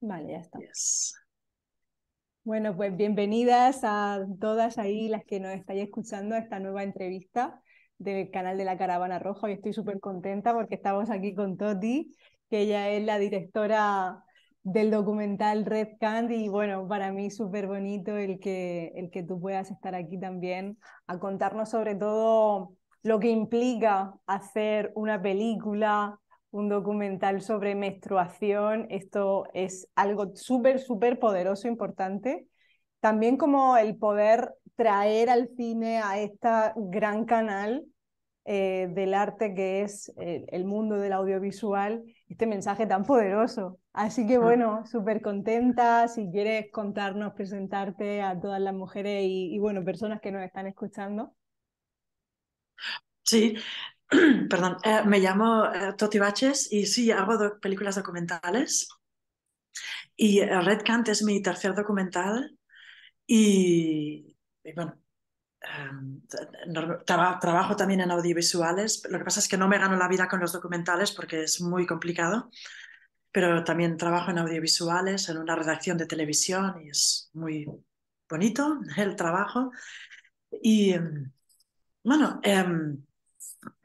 Vale, ya está. Bueno, pues bienvenidas a todas ahí las que nos estáis escuchando a esta nueva entrevista del canal de la Caravana Roja. Hoy estoy súper contenta porque estamos aquí con Toti, que ella es la directora del documental Red Candy y bueno, para mí súper bonito el que, el que tú puedas estar aquí también a contarnos sobre todo lo que implica hacer una película, un documental sobre menstruación. Esto es algo súper, súper poderoso, importante. También como el poder traer al cine a este gran canal eh, del arte que es eh, el, mundo del audiovisual, este mensaje tan poderoso. Así que mm. bueno, súper contenta. Si quieres contarnos, presentarte a todas las mujeres y, y bueno, personas que nos están escuchando. Sí, Perdón, eh, me llamo eh, Toti Baches y sí, hago películas documentales. Y eh, Red Cant es mi tercer documental y, bueno, em, trabajo también en audiovisuales. Lo que pasa es que no me gano la vida con los documentales porque es muy complicado, pero también trabajo en audiovisuales, en una redacción de televisión y es muy bonito el trabajo. Y em, bueno, em,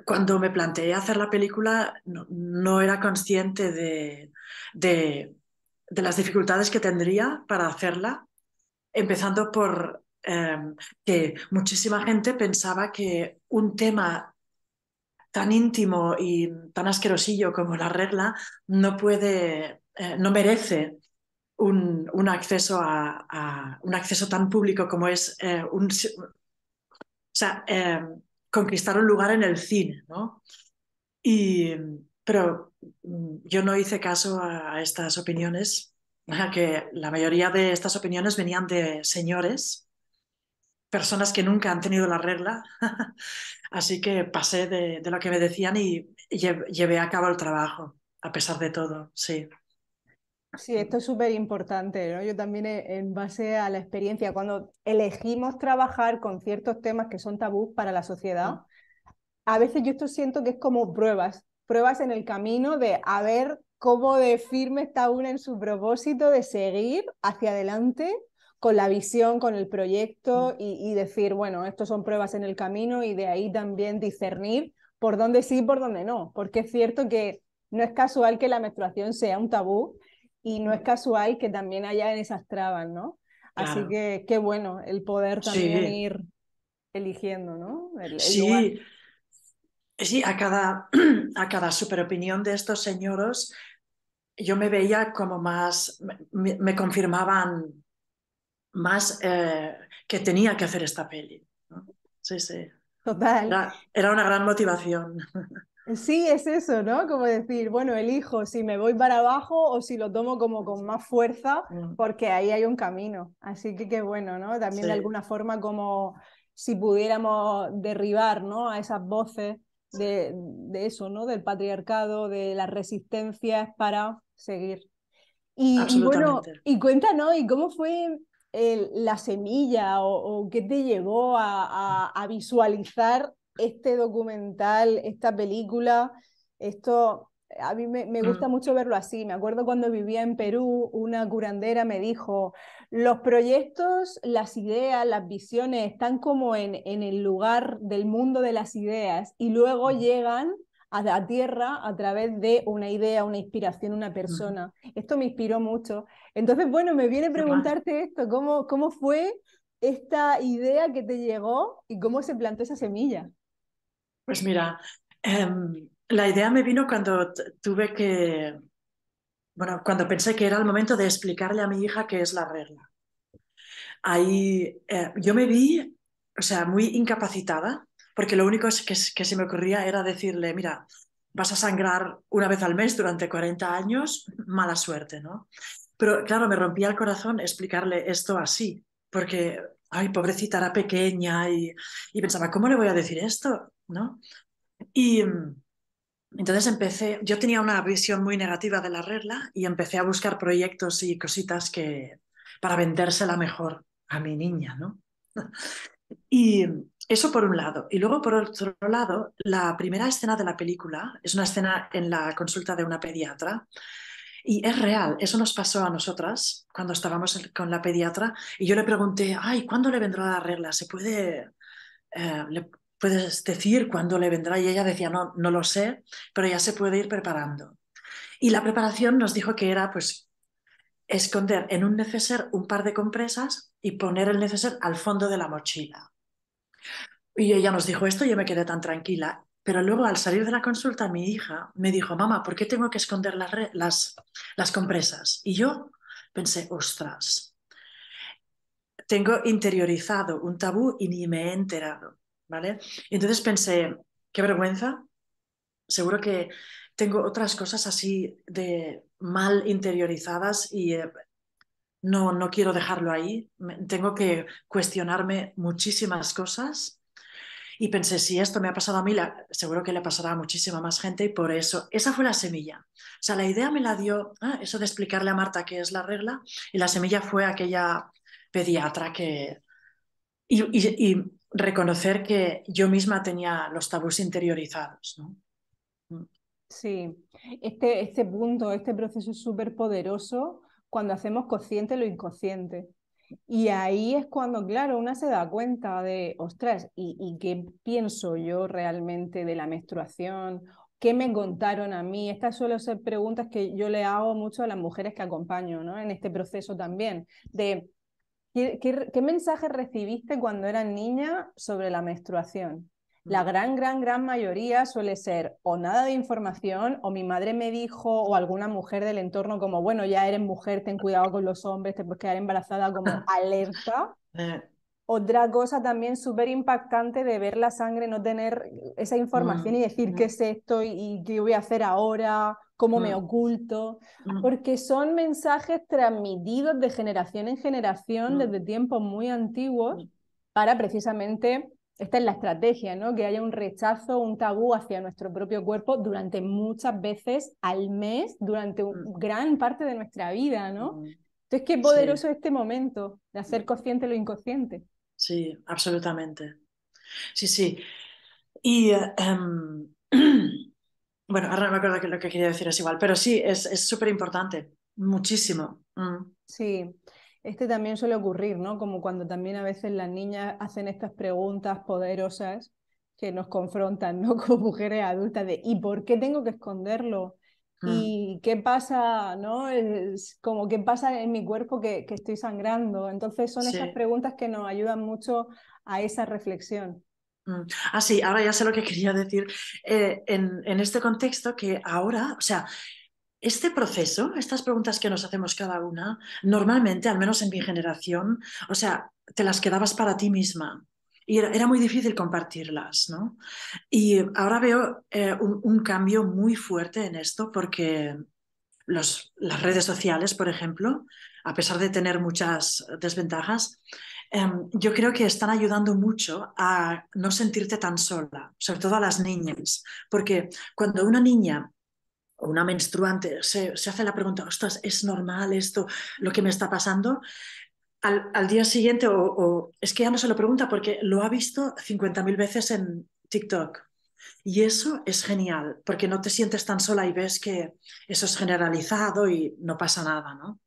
cuando me planteé hacer la película no, era consciente de, las dificultades que tendría para hacerla, empezando por em, que muchísima gente pensaba que un tema tan íntimo y tan asquerosillo como la regla no puede, eh, no merece un, acceso a, un acceso tan público como es eh, un... O sea, em, conquistar un lugar en el cine, ¿no? Y, pero mm, yo no hice caso a, estas opiniones, que la mayoría de estas opiniones venían de señores, personas que nunca han tenido la regla, así que pasé de, lo que me decían y llevé a cabo el trabajo, a pesar de todo, sí. Sí, esto es súper importante, ¿no? Yo también eh, en base a la experiencia, cuando elegimos trabajar con ciertos temas que son tabú para la sociedad, a veces yo esto siento que es como pruebas, pruebas en el camino de a ver cómo de firme está una en su propósito de seguir hacia adelante con la visión, con el proyecto y, decir, bueno, estos son pruebas en el camino y de ahí también discernir por dónde sí y por dónde no, porque es cierto que no es casual que la menstruación sea un tabú y no es casual que también haya en esas trabas, ¿no? Así que qué bueno el poder también ir eligiendo, ¿no? sí. Sí, a cada, a cada superopinión de estos señores yo me veía como más, me, confirmaban más eh, que tenía que hacer esta peli. ¿no? Sí, sí. Total. Era, era, una gran motivación. Sí, es eso, ¿no? Como decir, bueno, elijo si me voy para abajo o si lo tomo como con más fuerza, mm. porque ahí hay un camino. Así que qué bueno, ¿no? También de alguna forma como si pudiéramos derribar, ¿no? A esas voces de, eso, ¿no? Del patriarcado, de las resistencias para seguir. Y, bueno, y cuéntanos, ¿y cómo fue la semilla o, qué te llevó a, a visualizar este documental, esta película, esto a mí me, gusta mm. mucho verlo así. Me acuerdo cuando vivía en Perú, una curandera me dijo, los proyectos, las ideas, las visiones están como en, el lugar del mundo de las ideas y luego mm. llegan a la tierra a través de una idea, una inspiración, una mm. persona. Esto me inspiró mucho. Entonces, bueno, me viene a preguntarte esto, ¿cómo, cómo fue esta idea que te llegó y cómo se plantó esa semilla? Pues mira, em, la idea me vino cuando tuve que, bueno, cuando pensé que era el momento de explicarle a mi hija qué es la regla. Ahí eh, yo me vi, o sea, muy incapacitada, porque lo único que, se me ocurría era decirle, mira, vas a sangrar una vez al mes durante 40 años, mala suerte, ¿no? Pero claro, me rompía el corazón explicarle esto así, porque, ay, pobrecita, era pequeña y pensaba, ¿cómo le voy a decir esto? ¿no? Y mm, entonces empecé, yo tenía una visión muy negativa de la regla y empecé a buscar proyectos y cositas que para vendérsela mejor a mi niña, ¿no? Y eso por un lado. Y luego por otro lado, la primera escena de la película es una escena en la consulta de una pediatra. Y es real, eso nos pasó a nosotras cuando estábamos con la pediatra y yo le pregunté, ay, ¿cuándo le vendrá la regla? ¿Se puede, eh, puedes decir cuándo le vendrá y ella decía, no, no lo sé, pero ya se puede ir preparando. Y la preparación nos dijo que era pues esconder en un neceser un par de compresas y poner el neceser al fondo de la mochila. Y ella nos dijo esto, y yo me quedé tan tranquila. Pero luego al salir de la consulta, mi hija me dijo, mamá, ¿por qué tengo que esconder las, las, las compresas? Y yo pensé, ostras, tengo interiorizado un tabú y ni me he enterado entonces pensé, qué vergüenza, seguro que tengo otras cosas así de mal interiorizadas y eh, no, no quiero dejarlo ahí, tengo que cuestionarme muchísimas cosas. Y pensé, si esto me ha pasado a mí, seguro que le pasará a muchísima más gente y por eso, esa fue la semilla. O sea, la idea me la dio ah, eso de explicarle a Marta qué es la regla y la semilla fue aquella pediatra que... y reconocer que yo misma tenía los tabús interiorizados. ¿no? Mm. Sí, este, este punto, este proceso es súper poderoso cuando hacemos consciente lo inconsciente. Y ahí es cuando, claro, una se da cuenta de, ostras, ¿y, qué pienso yo realmente de la menstruación? ¿Qué me contaron a mí? Estas suelen ser preguntas que yo le hago mucho a las mujeres que acompaño, ¿no? En este proceso también, de ¿Qué, qué, mensaje recibiste cuando eras niña sobre la menstruación? La mm. gran, gran, gran mayoría suele ser o nada de información, o mi madre me dijo, o alguna mujer del entorno como, bueno, ya eres mujer, ten cuidado con los hombres, te puedes quedar embarazada como alerta. Eh. Otra cosa también súper impactante de ver la sangre, no tener esa información mm, y decir mm. qué es esto y qué voy a hacer ahora, cómo me mm. oculto, mm. porque son mensajes transmitidos de generación en generación mm. desde tiempos muy antiguos para precisamente, esta es la estrategia, ¿no? que haya un rechazo, un tabú hacia nuestro propio cuerpo durante muchas veces al mes, durante gran parte de nuestra vida. ¿no? Entonces, qué poderoso este momento de hacer consciente lo inconsciente. Sí, absolutamente. Sí, sí. Y eh, em, Bueno, ahora no me acuerdo que lo que quería decir es igual, pero sí, es súper importante, muchísimo. Mm. Sí, este también suele ocurrir, ¿no? Como cuando también a veces las niñas hacen estas preguntas poderosas que nos confrontan, ¿no? Como mujeres adultas de ¿y por qué tengo que esconderlo? Mm. ¿Y qué pasa, no? como qué pasa en mi cuerpo que, estoy sangrando. Entonces son estas esas preguntas que nos ayudan mucho a esa reflexión. Mm. Ah, sí, ahora ya sé lo que quería decir eh, en, este contexto, que ahora, o sea, este proceso, estas preguntas que nos hacemos cada una, normalmente, al menos en mi generación, o sea, te las quedabas para ti misma. Y era, muy difícil compartirlas, ¿no? Y ahora veo eh, un, cambio muy fuerte en esto porque los, las redes sociales, por ejemplo, a pesar de tener muchas desventajas, Em, yo creo que están ayudando mucho a no sentirte tan sola, sobre todo a las niñas, porque cuando una niña o una menstruante se, hace la pregunta, ostras, ¿es normal esto, lo que me está pasando? Al, día siguiente, o, es que ya no se lo pregunta porque lo ha visto 50.000 veces en TikTok. Y eso es genial, porque no te sientes tan sola y ves que eso es generalizado y no pasa nada, ¿no?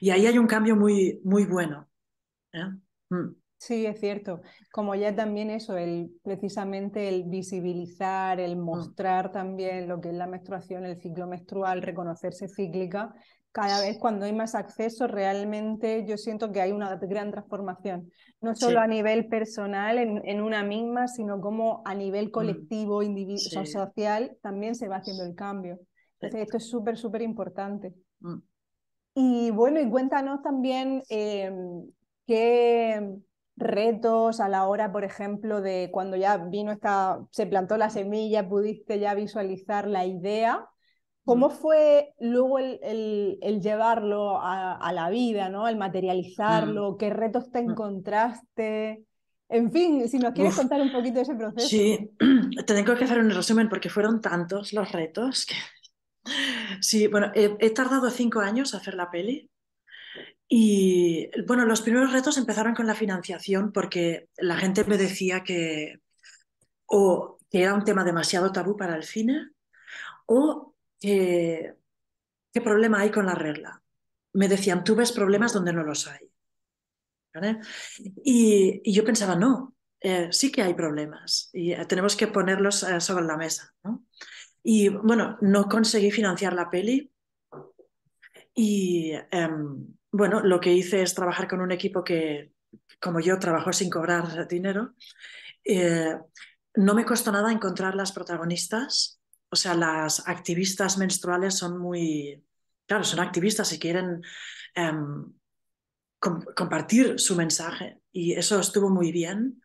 Y ahí hay un cambio muy, muy bueno. ¿eh? Mm. Sí, es cierto. Como ya también eso, el, precisamente el visibilizar, el mm. mostrar también lo que es la menstruación, el ciclo menstrual, reconocerse cíclica, cada vez cuando hay más acceso, realmente yo siento que hay una gran transformación, no solo a nivel personal en, una misma, sino como a nivel mm. colectivo, individual, social, también se va haciendo el cambio. Entonces, esto es súper, súper importante. Y bueno, y cuéntanos también em, ¿Qué retos a la hora, por ejemplo, de cuando ya vino esta, se plantó la semilla, pudiste ya visualizar la idea? ¿Cómo mm. fue luego el, llevarlo a, la vida, ¿no? el materializarlo? Mm. ¿Qué retos te mm. encontraste? En fin, si nos quieres contar un poquito de ese proceso. Sí, tengo que hacer un resumen porque fueron tantos los retos Sí, bueno, he, tardado cinco años a hacer la peli. Y bueno, los primeros retos empezaron con la financiación porque la gente me decía que o que era un tema demasiado tabú para el cine o que qué problema hay con la regla. Me decían, tú ves problemas donde no los hay. Y, yo pensaba, no, eh, sí que hay problemas y eh, tenemos que ponerlos eh, sobre la mesa. ¿no? Y bueno, no conseguí financiar la peli y em, bueno, lo que hice es trabajar con un equipo que, como yo, trabajó sin cobrar dinero. Eh, no me costó nada encontrar las protagonistas. O sea, las activistas menstruales son muy, claro, son activistas y quieren em, compartir su mensaje. Y eso estuvo muy bien.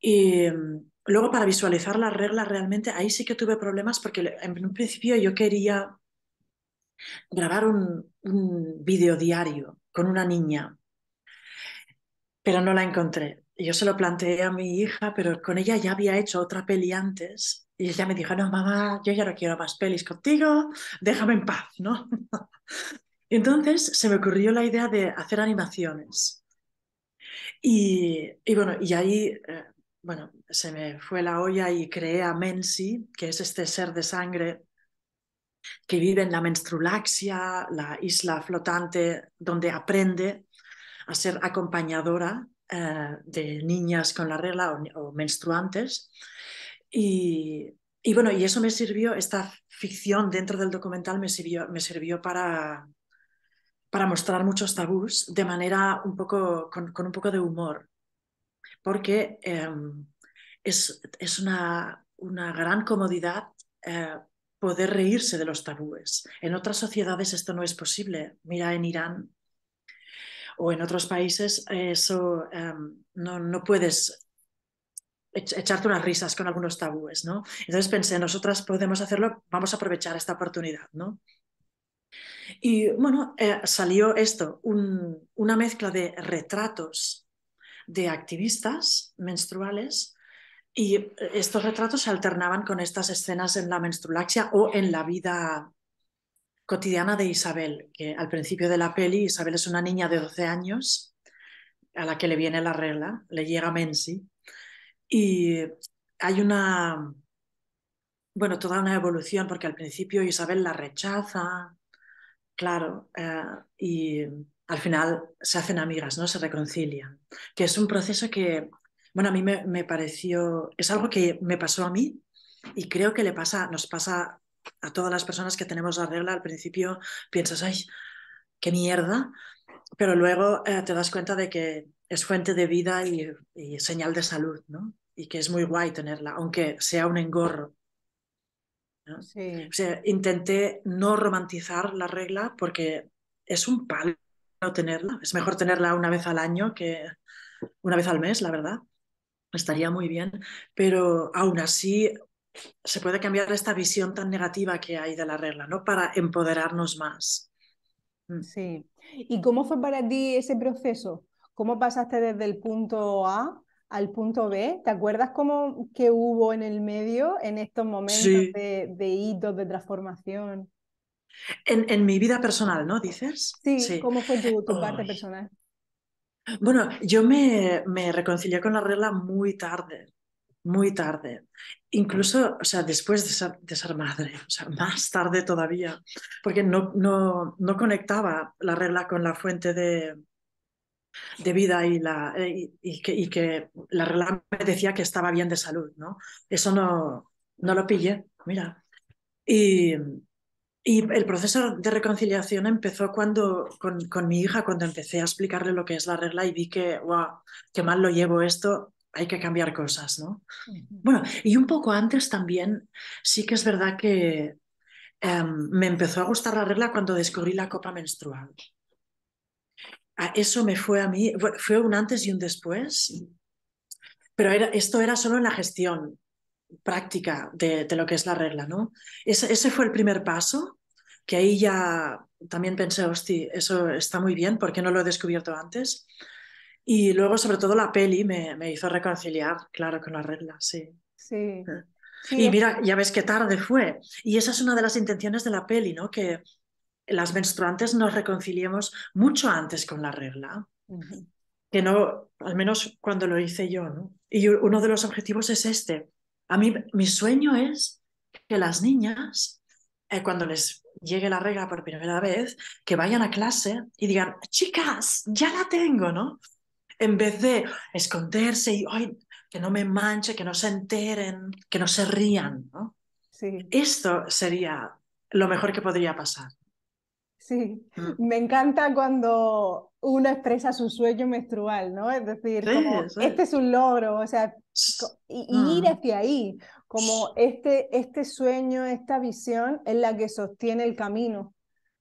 Y em, luego para visualizar las reglas realmente, ahí sí que tuve problemas porque en un principio yo quería grabar un, video diario con una niña, pero no la encontré. Yo se lo planteé a mi hija, pero con ella ya había hecho otra peli antes y ella me dijo, no, mamá, yo ya no quiero más pelis contigo, déjame en paz, ¿no? Entonces se me ocurrió la idea de hacer animaciones. Y, bueno, y ahí, eh, bueno, se me fue la olla y creé a Mensi, que es este ser de sangre que vive en la menstrulaxia, la isla flotante donde aprende a ser acompañadora eh, de niñas con la regla o, menstruantes. Y, bueno, y eso me sirvió, esta ficción dentro del documental me sirvió, me sirvió para, para mostrar muchos tabús de manera un poco, con, un poco de humor, porque em, es, una, una gran comodidad eh, poder reírse de los tabúes. En otras sociedades esto no es posible. Mira en Irán o en otros países, eso em, no, puedes echarte unas risas con algunos tabúes, ¿no? Entonces pensé, nosotras podemos hacerlo, vamos a aprovechar esta oportunidad, ¿no? Y bueno, eh, salió esto, una mezcla de retratos de activistas menstruales y eh, estos retratos se alternaban con estas escenas en la menstrulaxia o en la vida cotidiana de Isabel, que al principio de la peli Isabel es una niña de 12 años a la que le viene la regla, le llega Mensi, y hay una, bueno, toda una evolución, porque al principio Isabel la rechaza, claro, eh, y al final se hacen amigas, ¿no? Se reconcilian, que es un proceso que bueno, a mí me, pareció, es algo que me pasó a mí y creo que le pasa, nos pasa a todas las personas que tenemos la regla. Al principio piensas, ay, qué mierda, pero luego eh, te das cuenta de que es fuente de vida y, señal de salud, ¿no? Y que es muy guay tenerla, aunque sea un engorro. intenté no romantizar la regla porque es un palo tenerla. Es mejor tenerla una vez al año que una vez al mes, la verdad estaría muy bien, pero aún así se puede cambiar esta visión tan negativa que hay de la regla, ¿no? Para empoderarnos más. Mm. Sí. ¿Y cómo fue para ti ese proceso? ¿Cómo pasaste desde el punto A al punto B? ¿Te acuerdas cómo que hubo en el medio en estos momentos de, hitos, de transformación? En, mi vida personal, ¿no? ¿Dices? Sí, ¿cómo fue tu, tu parte personal? Bueno, yo me, reconcilié con la regla muy tarde, muy tarde. Incluso, o sea, después de ser, madre, o sea, más tarde todavía, porque no, no, no conectaba la regla con la fuente de, vida y, la, y, que, la regla me decía que estaba bien de salud, ¿no? Eso no, no lo pillé, mira. Y, y el proceso de reconciliación empezó cuando, con, con, mi hija, cuando empecé a explicarle lo que es la regla y vi que, wow, qué mal lo llevo esto, hay que cambiar cosas, ¿no? Bueno, y un poco antes también, sí que es verdad que em, me empezó a gustar la regla cuando descubrí la copa menstrual. A eso me fue a mí, fue un antes y un después, pero era, esto era solo en la gestión, práctica de, de, lo que es la regla, ¿no? Ese, ese, fue el primer paso que ahí ya también pensé, hosti, eso está muy bien, ¿por qué no lo he descubierto antes? Y luego, sobre todo, la peli me, me hizo reconciliar, claro, con la regla, sí. Sí. Ah. Y mira, ya ves qué tarde fue. Y esa es una de las intenciones de la peli, ¿no? Que las menstruantes nos reconciliemos mucho antes con la regla. Que no, al menos cuando lo hice yo, ¿no? Y uno de los objetivos es este. A mí, mi sueño es que las niñas, eh, cuando les llegue la regla por primera vez, que vayan a clase y digan, chicas, ya la tengo, ¿no? En vez de esconderse y, ay, que no me manche, que no se enteren, que no se rían, ¿no? Sí. Esto sería lo mejor que podría pasar. Sí, mm. me encanta cuando uno expresa su sueño menstrual, ¿no? Es decir, este es un logro, o sea, mm. ir hacia ahí, como este, este sueño, esta visión es la que sostiene el camino.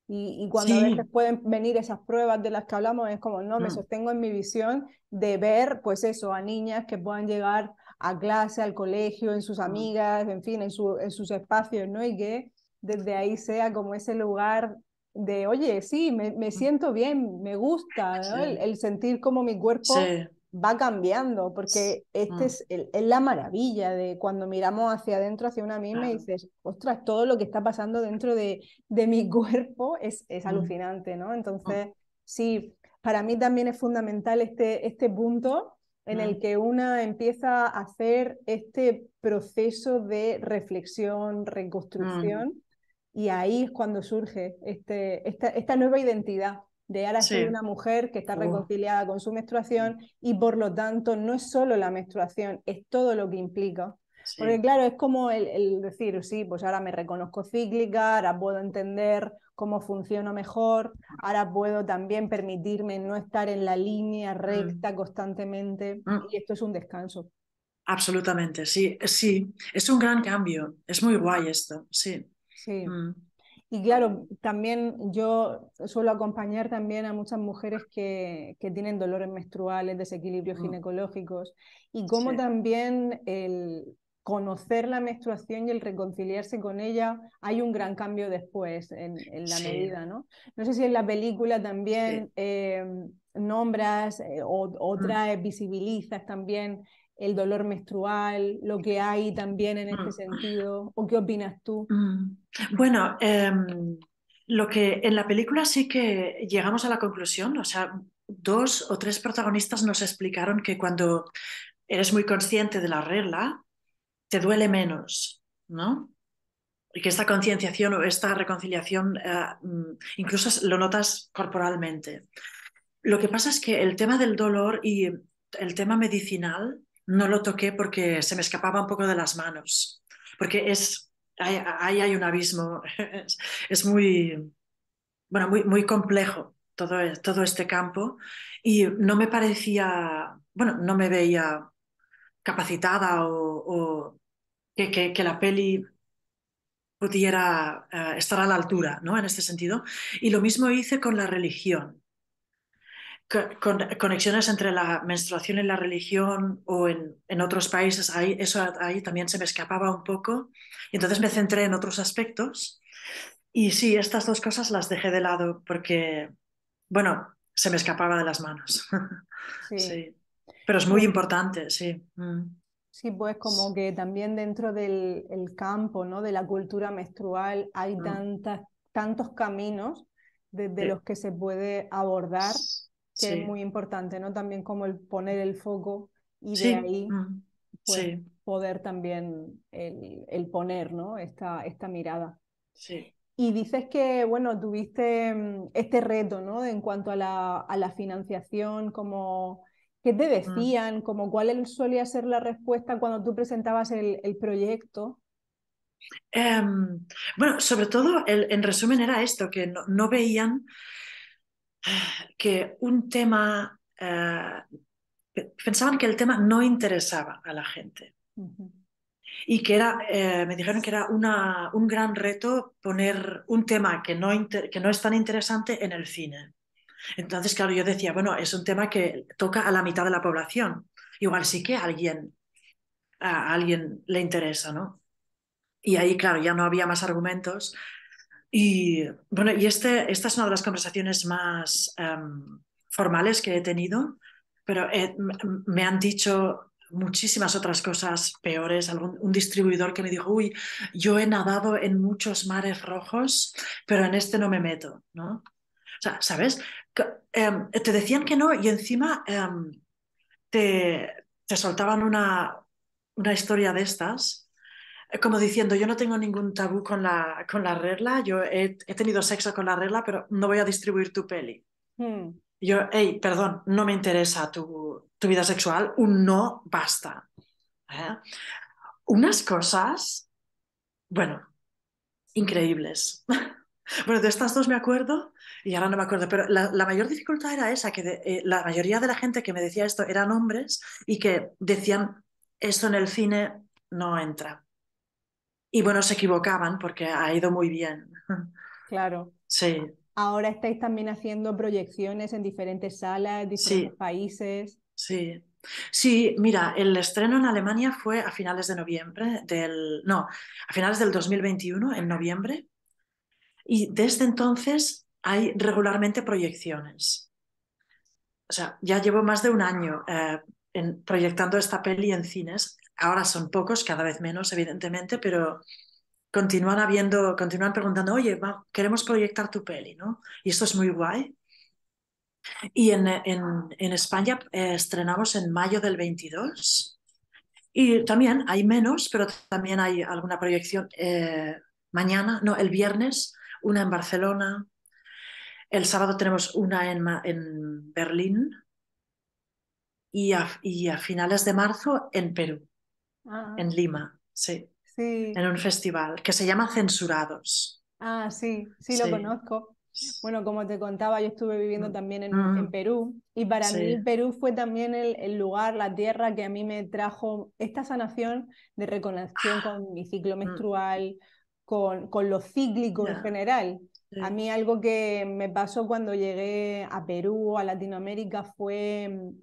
Y, cuando a veces pueden venir esas pruebas de las que hablamos, es como, no, me mm. sostengo en mi visión de ver, pues eso, a niñas que puedan llegar a clase, al colegio, en sus mm. amigas, en fin, en, su, en sus espacios, ¿no? Y que desde ahí sea como ese lugar de, oye, sí, me, mm. siento bien, me gusta, ¿no? el, sentir como mi cuerpo va cambiando, porque esta mm. es, la maravilla de cuando miramos hacia adentro, hacia una misma, y dices, ostras, todo lo que está pasando dentro de, mi cuerpo es, mm. alucinante, ¿no? Mm. Entonces, sí, para mí también es fundamental este, este punto en el que una empieza a hacer este proceso de reflexión, reconstrucción, y ahí es cuando surge este, esta nueva identidad de ahora ser una mujer que está uh. reconciliada con su menstruación y por lo tanto no es solo la menstruación, es todo lo que implica. Porque claro, es como el, decir, sí, pues ahora me reconozco cíclica, ahora puedo entender cómo funciono mejor, ahora puedo también permitirme no estar en la línea mm. recta constantemente mm. y esto es un descanso. Absolutamente, sí, sí, es un gran cambio, es muy guay esto, sí. Sí. Mm. Y claro, también yo suelo acompañar también a muchas mujeres que, tienen dolores menstruales, desequilibrios mm. ginecológicos, y cómo también el conocer la menstruación y el reconciliarse con ella, hay un gran cambio después en, la medida, ¿no? No sé si en la película también eh, nombras eh, o, mm. traes, visibilizas también el dolor menstrual, lo que hay también en este mm. sentido, o qué opinas tú? Mm. Bueno, em, lo que en la película sí que llegamos a la conclusión, o sea, dos o tres protagonistas nos explicaron que cuando eres muy consciente de la regla, te duele menos, ¿no? Y que esta concienciación o esta reconciliación eh, mm, incluso lo notas corporalmente. Lo que pasa es que el tema del dolor y el tema medicinal no lo toqué porque se me escapaba un poco de las manos, porque es, ahí hay, un abismo, es, muy, bueno, muy, muy complejo todo, todo este campo y no me parecía, bueno, no me veía capacitada o, que, que, la peli pudiera eh, estar a la altura, ¿no? En este sentido. Y lo mismo hice con la religión conexiones entre la menstruación y la religión o en, otros países, ahí, eso ahí también se me escapaba un poco. Y entonces me centré en otros aspectos. Y sí, estas dos cosas las dejé de lado porque, bueno, se me escapaba de las manos. Sí. Pero es muy importante, sí. Mm. Sí, pues como que también dentro del campo, ¿no? De la cultura menstrual hay mm. tantas, tantos caminos desde los que se puede abordar que es muy importante, ¿no? También como el poner el foco y de ahí ah, pues, poder también el, poner, ¿no? Esta, esta mirada. Sí. Y dices que, bueno, tuviste mm, este reto, ¿no? En cuanto a la, a la financiación, como, ¿qué te decían? Como, ¿Cuál solía ser la respuesta cuando tú presentabas el, proyecto? Em, bueno, sobre todo, el, en resumen, era esto, que no veían que un tema, eh, pensaban que el tema no interesaba a la gente. Y que era, eh, me dijeron que era una, un gran reto poner un tema que no, que no es tan interesante en el cine. Entonces, claro, yo decía, bueno, es un tema que toca a la mitad de la población. Igual sí que alguien, a alguien le interesa, ¿no? Y ahí, claro, ya no había más argumentos y bueno, y este, esta es una de las conversaciones más em, formales que he tenido, pero eh, me han dicho muchísimas otras cosas peores. un distribuidor que me dijo, uy, yo he nadado en muchos mares rojos, pero en este no me meto, ¿no? O sea, ¿sabes? Em, te decían que no y encima em, te, te, soltaban una, una historia de estas eh, como diciendo, yo no tengo ningún tabú con la, con la regla, yo he, he tenido sexo con la regla, pero no voy a distribuir tu peli. Hmm. Yo, hey, perdón, no me interesa tu, tu vida sexual, un no basta. ¿Eh? Unas cosas, bueno, increíbles. bueno, de estas dos me acuerdo y ahora no me acuerdo, pero la, la mayor dificultad era esa, que eh, la mayoría de la gente que me decía esto eran hombres y que decían, esto en el cine no entra y bueno, se equivocaban porque ha ido muy bien. Claro. Sí. Ahora estáis también haciendo proyecciones en diferentes salas, diferentes países. Sí. Sí, mira, el estreno en Alemania fue a finales de noviembre del no, a finales del 2021 en noviembre. Y desde entonces hay regularmente proyecciones. O sea, ya llevo más de un año eh, proyectando esta peli en cines Ahora son pocos, cada vez menos, evidentemente, pero continúan habiendo, continúan preguntando, oye, queremos proyectar tu peli, ¿no? Y esto es muy guay. Y en, España eh, estrenamos en mayo del 22. Y también hay menos, pero también hay alguna proyección eh, mañana, no, el viernes, una en Barcelona. El sábado tenemos una en, en Berlín. Y y a finales de marzo en Perú. Ah. en Lima, sí. En un festival que se llama Censurados. Ah, sí, sí, lo conozco. Bueno, como te contaba, yo estuve viviendo mm. también mm. en, Perú y para mí Perú fue también el, lugar, la tierra que a mí me trajo esta sanación de reconexión con mi ciclo ah. mm. menstrual, con, con, lo cíclico en general. A mí algo que me pasó cuando llegué a Perú, o a Latinoamérica, fue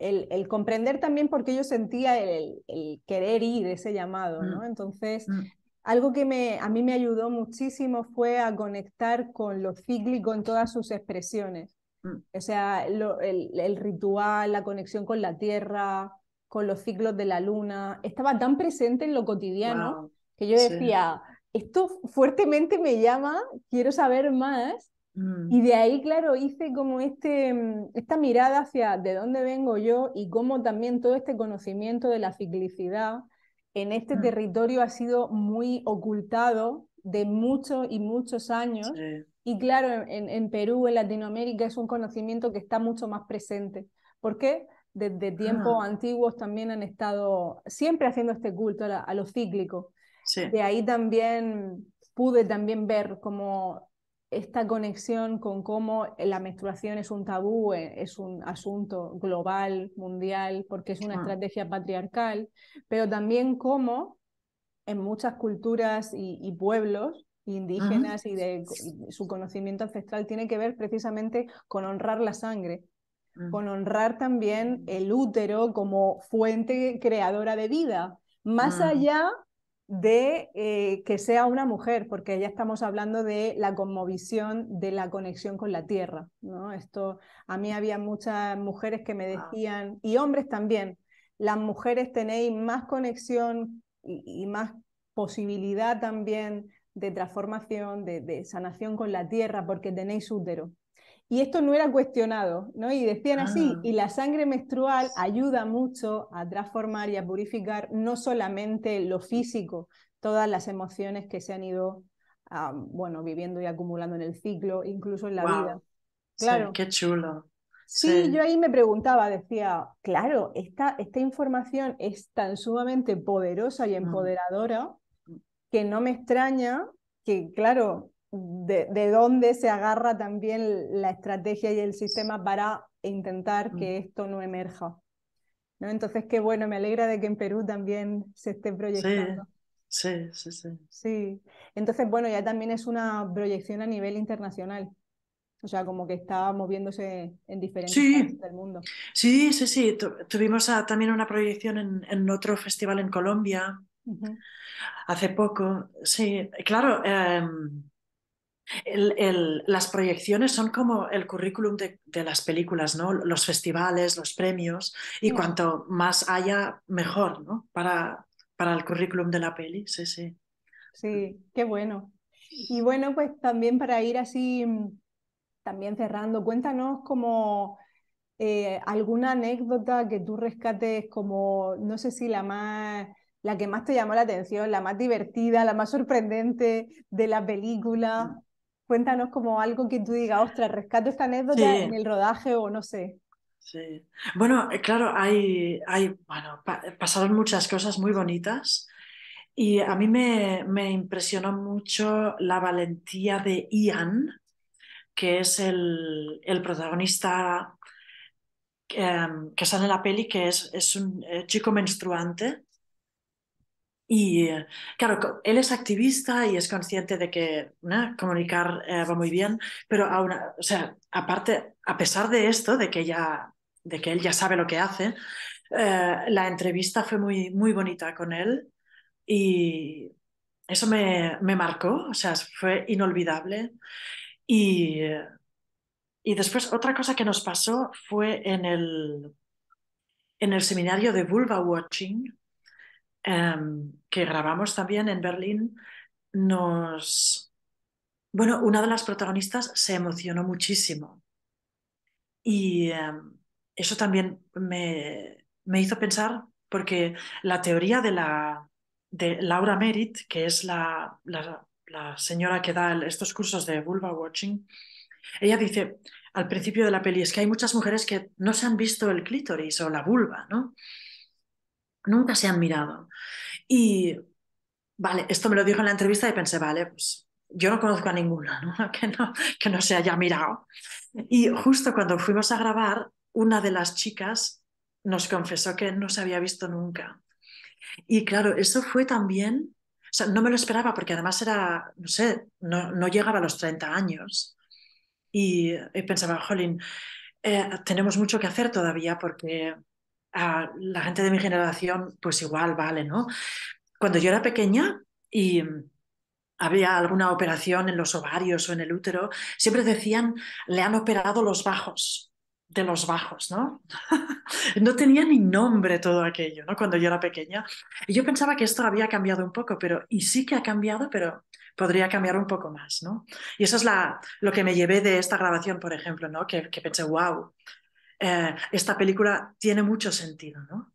el, comprender también por qué yo sentía el, querer ir, ese llamado, ¿no? Mm. Entonces, mm. algo que me, a mí me ayudó muchísimo fue a conectar con lo cíclico en todas sus expresiones. Mm. O sea, el, ritual, la conexión con la tierra, con los ciclos de la luna, estaba tan presente en lo cotidiano que yo decía, esto fuertemente me llama, quiero saber más, Mm. Y de ahí, claro, hice como este, mm, esta mirada hacia de dónde vengo yo y cómo también todo este conocimiento de la ciclicidad en este mm. territorio ha sido muy ocultado de muchos y muchos años. Y claro, en, Perú, en Latinoamérica, es un conocimiento que está mucho más presente. porque Desde ah. tiempos antiguos también han estado siempre haciendo este culto a, lo cíclico. De ahí también pude también ver cómo esta conexión con cómo la menstruación es un tabú, eh, es un asunto global, mundial, porque es una ah. estrategia patriarcal, pero también cómo en muchas culturas y, pueblos indígenas y de su conocimiento ancestral tiene que ver precisamente con honrar la sangre, mm. con honrar también el útero como fuente creadora de vida, más mm. allá de eh, que sea una mujer, porque ya estamos hablando de la conmovisión, de la conexión con la tierra. ¿no? Esto, a mí había muchas mujeres que me decían, y hombres también, las mujeres tenéis más conexión y, más posibilidad también de transformación, de, sanación con la tierra, porque tenéis útero y esto no era cuestionado, ¿no? Y decían ah. así, y la sangre menstrual ayuda mucho a transformar y a purificar no solamente lo físico, todas las emociones que se han ido, bueno, viviendo y acumulando en el ciclo, incluso en la vida. Claro. qué chulo. Sí, yo ahí me preguntaba, decía, claro, esta, información es tan sumamente poderosa y mm. empoderadora que no me extraña que, claro, de, dónde se agarra también la estrategia y el sistema para intentar mm. que esto no emerja. ¿No? Entonces, qué bueno, me alegra de que en Perú también se esté proyectando. Sí, sí, sí. Sí. Entonces, bueno, ya también es una proyección a nivel internacional. O sea, como que está moviéndose en diferentes partes del mundo. Sí, sí, sí. tuvimos ah, también una proyección en, otro festival en Colombia hace poco. Sí, claro. Em, el, las proyecciones son como el currículum de, las películas, ¿no? Los festivales, los premios, y mm. cuanto más haya, mejor, ¿no? Para, para el currículum de la peli, sí, sí. Sí, qué bueno. Y bueno, pues también para ir así, mm, también cerrando, cuéntanos como eh, alguna anécdota que tú rescates como, no sé si la más la que más te llamó la atención, la más divertida, la más sorprendente de la película. Cuéntanos como algo que tú digas, ostras, rescato esta anécdota en el rodaje o no sé. Sí. Bueno, eh, claro, hay, hay bueno, pasaron muchas cosas muy bonitas y a mí me, impresionó mucho la valentía de Ian, que es el, protagonista em, que sale en la peli, que es, es un eh, chico menstruante y eh, claro, él es activista y es consciente de que comunicar eh, va muy bien, pero aún, o sea, aparte, a pesar de esto, de que, ya, de que él ya sabe lo que hace, eh, la entrevista fue muy, muy bonita con él y eso me, me marcó, o sea, fue inolvidable. Y, y después otra cosa que nos pasó fue en el, en el seminario de Vulva Watching Em, que grabamos también en Berlín, nos... Bueno, una de las protagonistas se emocionó muchísimo y em, eso también me, me, hizo pensar, porque la teoría de, la, de Laura Merritt, que es la, la, señora que da estos cursos de vulva watching, ella dice al principio de la peli, es que hay muchas mujeres que no se han visto el clítoris o la vulva, ¿no? nunca se han mirado. Y, vale, esto me lo dijo en la entrevista y pensé, vale, pues yo no conozco a ninguna, Que, no, que no se haya mirado. Y justo cuando fuimos a grabar, una de las chicas nos confesó que no se había visto nunca. Y claro, eso fue también, o sea, no me lo esperaba porque además era, no sé, no, llegaba a los 30 años. Y, pensaba, jolín, eh, tenemos mucho que hacer todavía porque la gente de mi generación, pues igual vale, ¿no? Cuando yo era pequeña y había alguna operación en los ovarios o en el útero, siempre decían, le han operado los bajos de los bajos, ¿no? no tenía ni nombre todo aquello, ¿no? Cuando yo era pequeña. Y yo pensaba que esto había cambiado un poco, pero, y sí que ha cambiado, pero podría cambiar un poco más, ¿no? Y eso es la, lo que me llevé de esta grabación, por ejemplo, ¿no? Que, que pensé, wow, eh, esta película tiene mucho sentido, ¿no?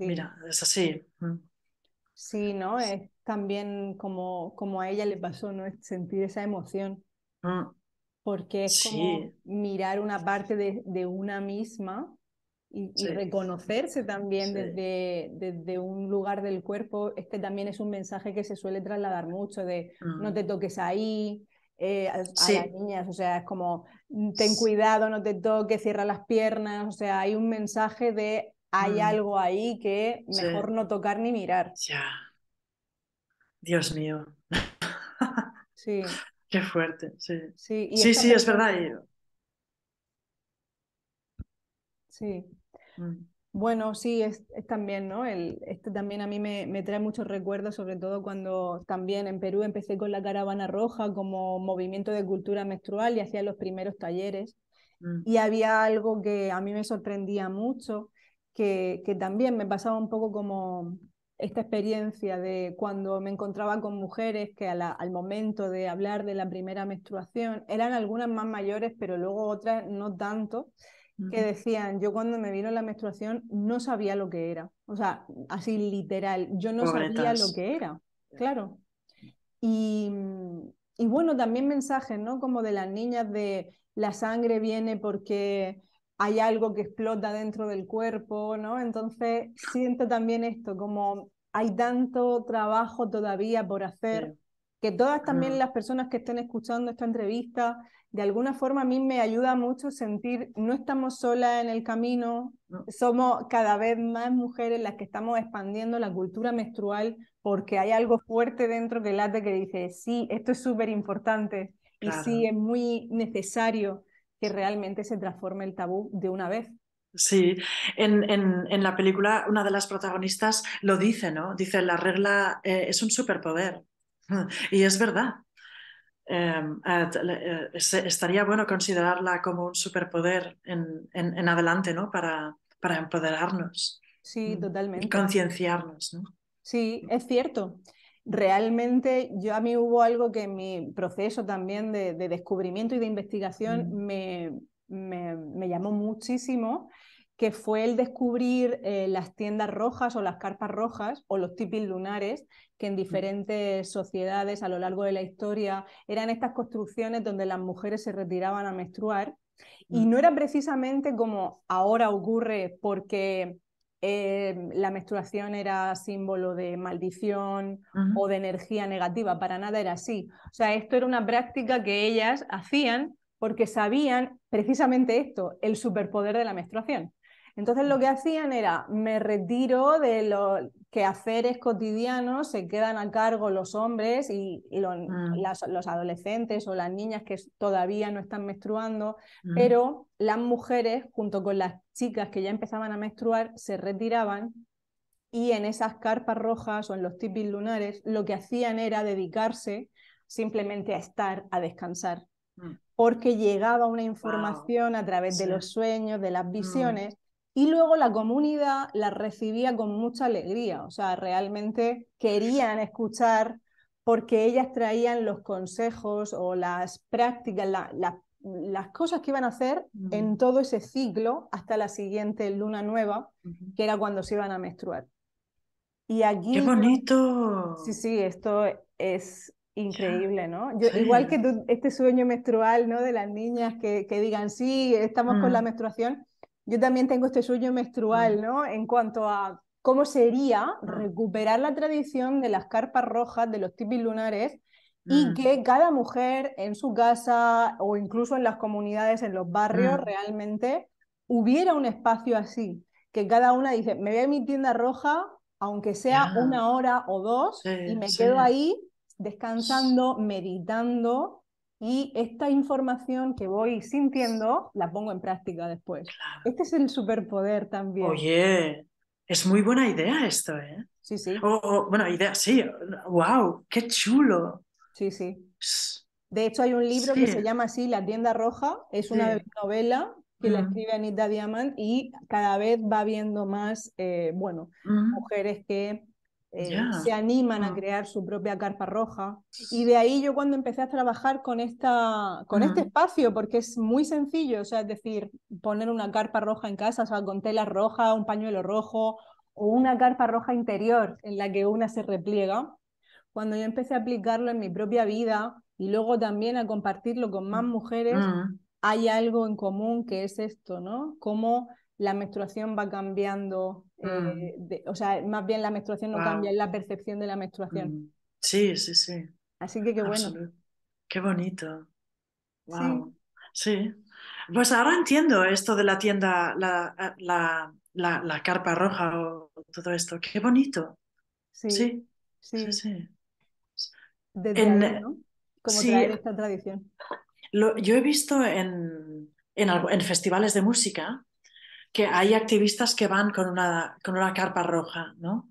Mira, es así. Mm. Sí, ¿no? Es también como, como a ella le pasó, ¿no? Sentir esa emoción. Mm. Porque es como mirar una parte de, una misma y, reconocerse también desde, desde un lugar del cuerpo. Este también es un mensaje que se suele trasladar mucho de no mm. te toques ahí, eh, a, las niñas, o sea, es como Mm, ten cuidado, no te toques, cierra las piernas, o sea, hay un mensaje de hay mm. algo ahí que mejor no tocar ni mirar. Ya. Dios mío. sí. Qué fuerte, sí. Sí, sí, es verdad. Sí. Mm. Bueno, sí, es, también, ¿no? El, este también a mí me, trae muchos recuerdos, sobre todo cuando también en Perú empecé con la caravana roja como movimiento de cultura menstrual y hacía los primeros talleres. Mm. Y había algo que a mí me sorprendía mucho, que, que también me pasaba un poco como esta experiencia de cuando me encontraba con mujeres que al momento de hablar de la primera menstruación eran algunas más mayores, pero luego otras no tanto que decían, yo cuando me vino la menstruación no sabía lo que era. O sea, así literal, yo no sabía lo que era, claro. Mm, y, bueno, también mensajes, ¿no? Como de las niñas de la sangre viene porque hay algo que explota dentro del cuerpo, ¿no? Entonces siento también esto, como hay tanto trabajo todavía por hacer todas también mm. las personas que estén escuchando esta entrevista, de alguna forma a mí me ayuda mucho sentir, no estamos solas en el camino, somos cada vez más mujeres las que estamos expandiendo la cultura menstrual porque hay algo fuerte dentro que late que dice, sí, esto es súper importante y sí, es muy necesario que realmente se transforme el tabú de una vez. Sí, en, la película una de las protagonistas lo dice, ¿no? Dice, la regla eh, es un superpoder. Y es verdad. Em, eh, estaría bueno considerarla como un superpoder en, en, adelante, ¿no? Para, empoderarnos. Sí, totalmente. Y concienciarnos, ¿no? Sí, es cierto. Realmente yo a mí hubo algo que en mi proceso también de, descubrimiento y de investigación mm. me, llamó muchísimo que fue el descubrir eh, las tiendas rojas o las carpas rojas o los tipis lunares, que en diferentes sociedades a lo largo de la historia eran estas construcciones donde las mujeres se retiraban a menstruar. Y no era precisamente como ahora ocurre porque eh, la menstruación era símbolo de maldición o de energía negativa, para nada era así. O sea, esto era una práctica que ellas hacían porque sabían precisamente esto, el superpoder de la menstruación. Entonces lo que hacían era, me retiro de los quehaceres cotidianos, se quedan a cargo los hombres y, mm. los, adolescentes o las niñas que todavía no están menstruando, mm. pero las mujeres junto con las chicas que ya empezaban a menstruar se retiraban y en esas carpas rojas o en los tipis lunares lo que hacían era dedicarse simplemente a estar, a descansar, mm. porque llegaba una información a través de los sueños, de las visiones, y luego la comunidad la recibía con mucha alegría, o sea, realmente querían escuchar porque ellas traían los consejos o las prácticas, las cosas que iban a hacer en todo ese ciclo hasta la siguiente luna nueva, que era cuando se iban a menstruar. Y aquí... ¡Qué bonito! Sí, sí, esto es increíble, ¿no? Igual que este sueño menstrual, ¿no? De las niñas que, digan, sí, estamos con la mm. menstruación yo también tengo este sueño menstrual, mm. ¿no? En cuanto a cómo sería recuperar la tradición de las carpas rojas, de los tipis lunares, y mm. que cada mujer en su casa o incluso en las comunidades, en los barrios, mm. realmente hubiera un espacio así, que cada una dice, me voy a mi tienda roja, aunque sea ah. una hora o dos, y me quedo ahí descansando, meditando, y esta información que voy sintiendo la pongo en práctica después. Este es el superpoder también. Oye, es muy buena idea esto, ¿eh? Sí, sí. bueno, idea, sí. ¡Wow! ¡Qué chulo! Sí, sí. De hecho, hay un libro que se llama así, La tienda roja. Es una novela que la mm. escribe Anita Diamant y cada vez va viendo más, eh, bueno, mm. mujeres que eh, se animan a ah. crear su propia carpa roja. Y de ahí yo cuando empecé a trabajar con, esta, con este espacio, porque es muy sencillo, o sea, es decir, poner una carpa roja en casa, o sea, con tela roja, un pañuelo rojo o una carpa roja interior en la que una se repliega. Cuando yo empecé a aplicarlo en mi propia vida y luego también a compartirlo con más mm. mujeres, ah. hay algo en común que es esto, ¿no? la menstruación va cambiando, eh, mm. o sea, más bien la menstruación no cambia, es la percepción de la menstruación. Mm. Sí, sí, sí. Así que qué bueno. Qué bonito. Wow. Sí. Pues ahora entiendo esto de la tienda, la, carpa roja o todo esto. Qué bonito. Sí. Sí. Sí. esta tradición. yo he visto en, en festivales de música que hay activistas que van con una, con una carpa roja, ¿no?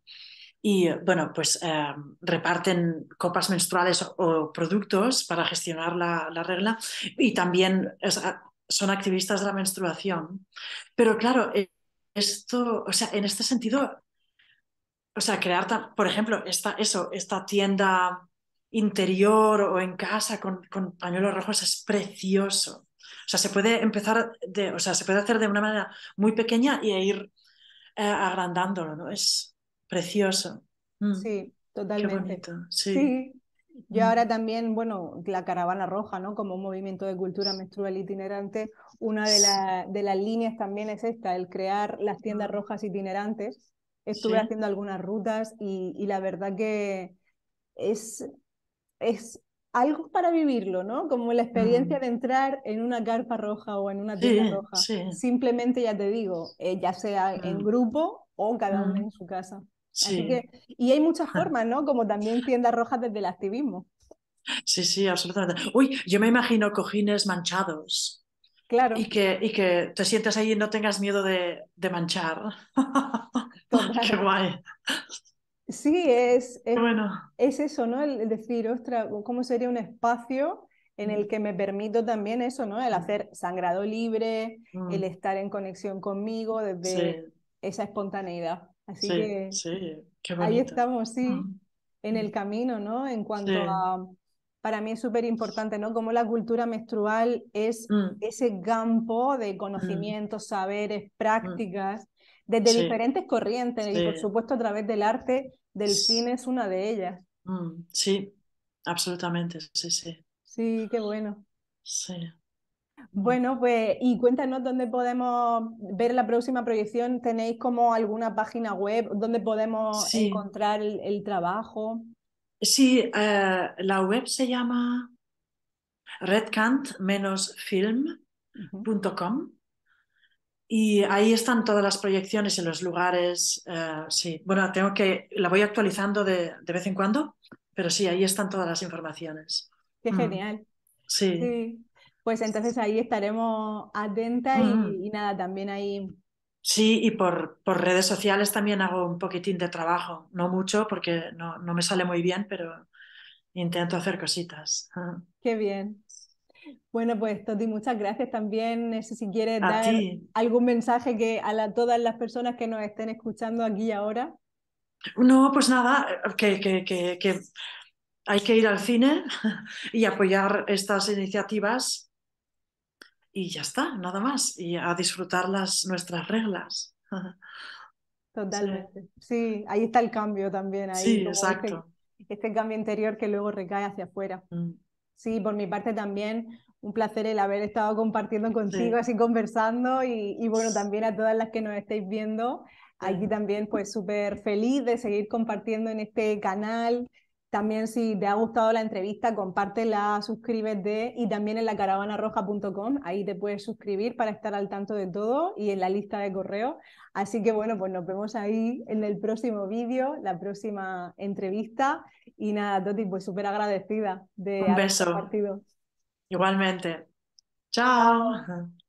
Y bueno, pues em, reparten copas menstruales o, productos para gestionar la, regla y también son activistas de la menstruación. Pero claro, e, esto, o sea, en este sentido, o sea, crear, por ejemplo, esta, eso, esta tienda interior o en casa con pañuelos rojos es precioso. O sea, se puede empezar, de, o sea, se puede hacer de una manera muy pequeña y e ir eh, agrandándolo, ¿no? Es precioso. Mm. Sí, totalmente. bonito, sí. Yo mm. ahora también, bueno, la caravana roja, ¿no? Como un movimiento de cultura menstrual itinerante, una de, la, de las líneas también es esta, el crear las mm. tiendas rojas itinerantes. Estuve haciendo algunas rutas y, y la verdad que es, es algo para vivirlo, ¿no? Como la experiencia mm. de entrar en una carpa roja o en una tienda roja. Simplemente, ya te digo, eh, ya sea en mm. grupo o cada uno mm. en su casa. Sí. y hay muchas ah. formas, ¿no? Como también tiendas rojas desde el activismo. Sí, sí, absolutamente. Uy, yo me imagino cojines manchados. Claro. Y que, y que te sientas ahí y no tengas miedo de, de manchar. Qué guay. Sí, ah, es, eso, ¿no? El, decir, ostra, ¿cómo sería un espacio en el que me permito también eso, ¿no? El hacer sangrado libre, el mm. estar en conexión conmigo desde esa espontaneidad. Así que ahí estamos, sí, mm. en el camino, ¿no? En cuanto a, para mí es súper importante, ¿no? Como la cultura menstrual es mm. ese campo de conocimientos, saberes, prácticas desde diferentes corrientes y por supuesto a través del arte, del cine es una de ellas. Mm, sí, absolutamente, sí, sí. Sí, qué bueno. Bueno, pues y cuéntanos dónde podemos ver la próxima proyección. ¿Tenéis como alguna página web donde podemos encontrar el, trabajo? Sí, eh, la web se llama redcant-film.com y ahí están todas las proyecciones en los lugares. Eh, sí, bueno, tengo que, la voy actualizando de, de, vez en cuando, pero sí, ahí están todas las informaciones. Qué mm. genial. Sí. Pues entonces ahí estaremos atenta y, mm. y, nada, también ahí. Sí, y por, por, redes sociales también hago un poquitín de trabajo, no mucho porque no, no me sale muy bien, pero intento hacer cositas. Ah. Qué bien. Bueno, pues Toti, muchas gracias también. No sé si quieres dar algún mensaje que a todas las personas que nos estén escuchando aquí ahora. No, pues nada, que, hay que ir al cine y apoyar estas iniciativas y ya está, nada más, y a disfrutar las, nuestras reglas. Totalmente, sí. ahí está el cambio también, ahí, sí, este exacto. Este, cambio interior que luego recae hacia afuera. Mm. Sí, por mi parte también un placer el haber estado compartiendo contigo, así conversando y, y, bueno, también a todas las que nos estáis viendo. Aquí también pues súper feliz de seguir compartiendo en este canal, también si te ha gustado la entrevista, compártela, suscríbete y también en lacaravanaroja.com, ahí te puedes suscribir para estar al tanto de todo y en la lista de correo. Así que bueno, pues nos vemos ahí en el próximo vídeo, la próxima entrevista. Y nada, Toti, pues súper agradecida de Un beso. Igualmente. Chao.